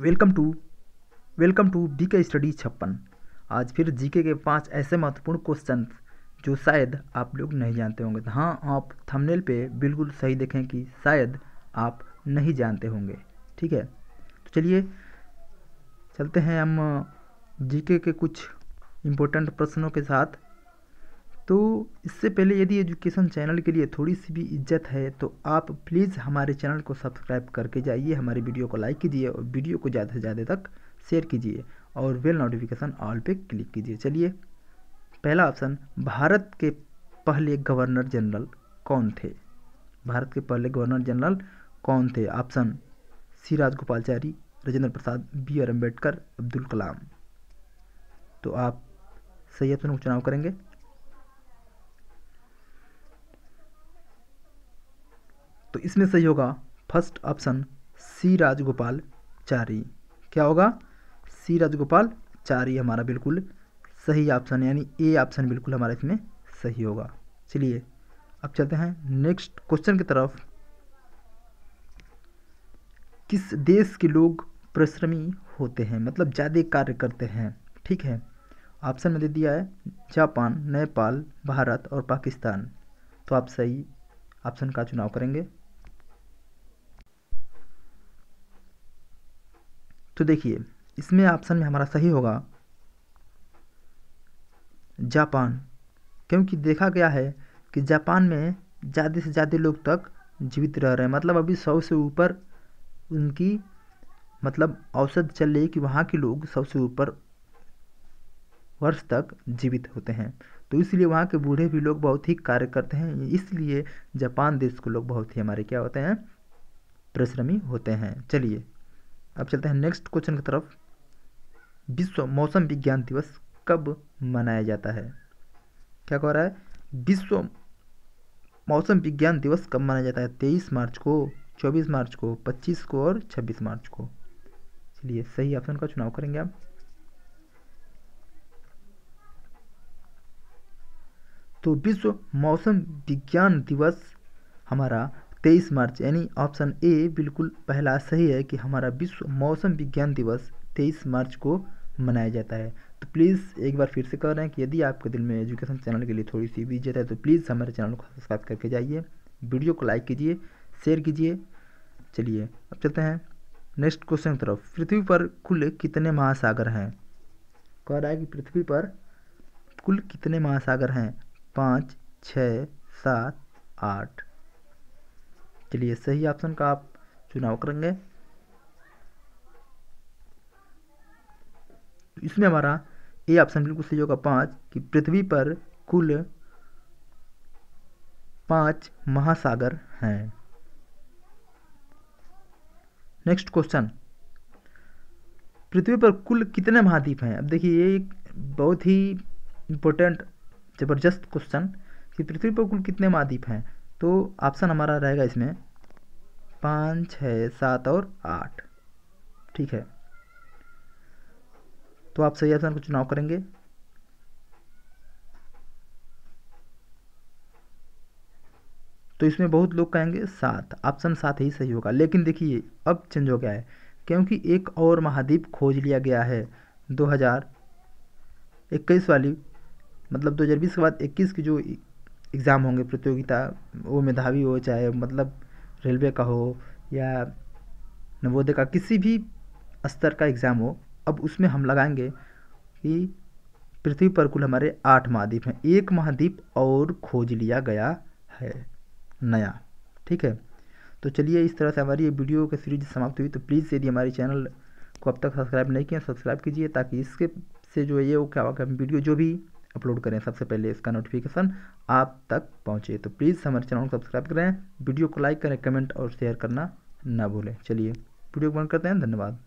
welcome to welcome to B K study छप्पन आज फिर जीके के पांच ऐसे महत्वपूर्ण क्वेश्चन जो शायद आप लोग नहीं जानते होंगे हाँ आप थंबनेल पे बिल्कुल सही देखें कि शायद आप नहीं जानते होंगे ठीक है तो चलिए चलते हैं हम जीके के कुछ इम्पोर्टेंट प्रश्नों के साथ तो इससे पहले यदि एजुकेशन चैनल के लिए थोड़ी सी भी इज्जत है तो आप प्लीज़ हमारे चैनल को सब्सक्राइब करके जाइए हमारे वीडियो को लाइक कीजिए और वीडियो को ज़्यादा से ज़्यादा तक शेयर कीजिए और बेल नोटिफिकेशन ऑल पे क्लिक कीजिए चलिए पहला ऑप्शन भारत के पहले गवर्नर जनरल कौन थे भारत के पहले गवर्नर जनरल कौन थे option C Rajagopalachari Rajendra Prasad B R Ambedkar Abdul Kalam तो आप सही ऑप्शन को चुनाव करेंगे इसमें सही होगा first option C Rajagopalachari क्या होगा सी राजगोपाल चारी हमारा बिल्कुल सही ऑप्शन यानी ए ऑप्शन बिल्कुल हमारा इसमें सही होगा चलिए अब चलते हैं नेक्स्ट क्वेश्चन की तरफ किस देश के लोग परिश्रमी होते हैं मतलब ज़्यादा कार्य करते हैं ठीक है ऑप्शन में दे दिया है जापान नेपाल भारत और पाकिस्तान तो आप सही ऑप्शन का चुनाव करेंगे तो देखिए इसमें ऑप्शन में हमारा सही होगा जापान क्योंकि देखा गया है कि जापान में ज़्यादा से ज़्यादा लोग तक जीवित रह रहे हैं मतलब अभी सौ से ऊपर उनकी मतलब औसत चल रही है कि वहाँ के लोग सौ से ऊपर वर्ष तक जीवित होते हैं तो इसलिए वहाँ के बूढ़े भी लोग बहुत ही कार्य करते हैं इसलिए जापान देश के लोग बहुत ही हमारे क्या होते हैं परिश्रमी होते हैं चलिए अब चलते हैं नेक्स्ट क्वेश्चन की तरफ विश्व मौसम विज्ञान दिवस कब मनाया जाता है क्या कह रहा है विश्व मौसम विज्ञान दिवस कब मनाया जाता है तेईस मार्च को चौबीस मार्च को पच्चीस को और छब्बीस मार्च को चलिए सही ऑप्शन का चुनाव करेंगे आप तो विश्व मौसम विज्ञान दिवस हमारा तेईस मार्च यानी ऑप्शन ए बिल्कुल पहला सही है कि हमारा विश्व मौसम विज्ञान दिवस तेईस मार्च को मनाया जाता है तो प्लीज़ एक बार फिर से कह रहे हैं कि यदि आपके दिल में एजुकेशन चैनल के लिए थोड़ी सी भी है तो प्लीज़ हमारे चैनल को सब्सक्राइब करके जाइए वीडियो को लाइक कीजिए शेयर कीजिए चलिए अब चलते हैं नेक्स्ट क्वेश्चन की तरफ पृथ्वी पर कुल कितने महासागर हैं कह रहा है कि पृथ्वी पर कुल कितने महासागर हैं पाँच छः सात आठ चलिए सही ऑप्शन का आप चुनाव करेंगे तो इसमें हमारा ए ऑप्शन बिल्कुल सही होगा पांच कि पृथ्वी पर कुल पांच महासागर हैं नेक्स्ट क्वेश्चन पृथ्वी पर कुल कितने महाद्वीप हैं अब देखिए ये एक बहुत ही इंपॉर्टेंट ज़बरदस्त क्वेश्चन कि पृथ्वी पर कुल कितने महाद्वीप हैं तो ऑप्शन हमारा रहेगा इसमें पाँच छ सात और आठ ठीक है तो आप सही ऑप्शन को चुनाव करेंगे तो इसमें बहुत लोग कहेंगे सात ऑप्शन सात ही सही होगा लेकिन देखिए अब चेंज हो गया है क्योंकि एक और महाद्वीप खोज लिया गया है 2021 वाली मतलब 2020 के बाद 21 की जो एग्ज़ाम होंगे प्रतियोगिता वो मेधावी हो चाहे मतलब रेलवे का हो या नवोदय का किसी भी स्तर का एग्ज़ाम हो अब उसमें हम लगाएंगे कि पृथ्वी पर कुल हमारे आठ महाद्वीप हैं एक महाद्वीप और खोज लिया गया है नया ठीक है तो चलिए इस तरह से हमारी ये वीडियो की सीरीज समाप्त हुई तो प्लीज़ यदि हमारे चैनल को अब तक सब्सक्राइब नहीं किया सब्सक्राइब कीजिए ताकि इसके से जो ये वो क्या होगा वीडियो जो भी अपलोड करें सबसे पहले इसका नोटिफिकेशन आप तक पहुंचे तो प्लीज़ हमारे चैनल को सब्सक्राइब करें वीडियो को लाइक करें कमेंट और शेयर करना ना भूलें चलिए वीडियो को बंद करते हैं धन्यवाद